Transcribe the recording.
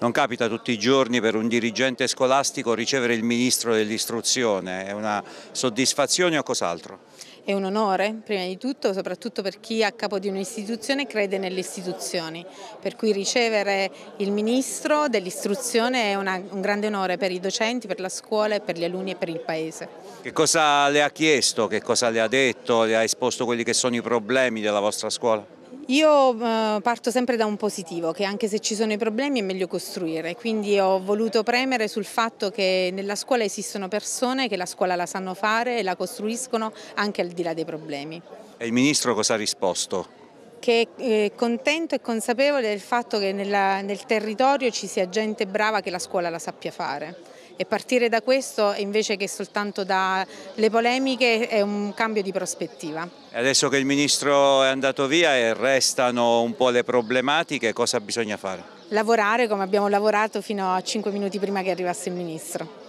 Non capita tutti i giorni per un dirigente scolastico ricevere il ministro dell'istruzione, è una soddisfazione o cos'altro? È un onore, prima di tutto, soprattutto per chi a capo di un'istituzione crede nelle istituzioni, per cui ricevere il ministro dell'istruzione è una, un grande onore per i docenti, per la scuola, per gli alunni e per il Paese. Che cosa le ha chiesto, che cosa le ha detto, le ha esposto quelli che sono i problemi della vostra scuola? Io eh, parto sempre da un positivo, che anche se ci sono i problemi è meglio costruire, quindi ho voluto premere sul fatto che nella scuola esistono persone che la scuola la sanno fare e la costruiscono anche al di là dei problemi. E il Ministro cosa ha risposto? che è eh, contento e consapevole del fatto che nella, nel territorio ci sia gente brava che la scuola la sappia fare e partire da questo invece che soltanto dalle polemiche è un cambio di prospettiva. Adesso che il Ministro è andato via e restano un po' le problematiche, cosa bisogna fare? Lavorare come abbiamo lavorato fino a 5 minuti prima che arrivasse il Ministro.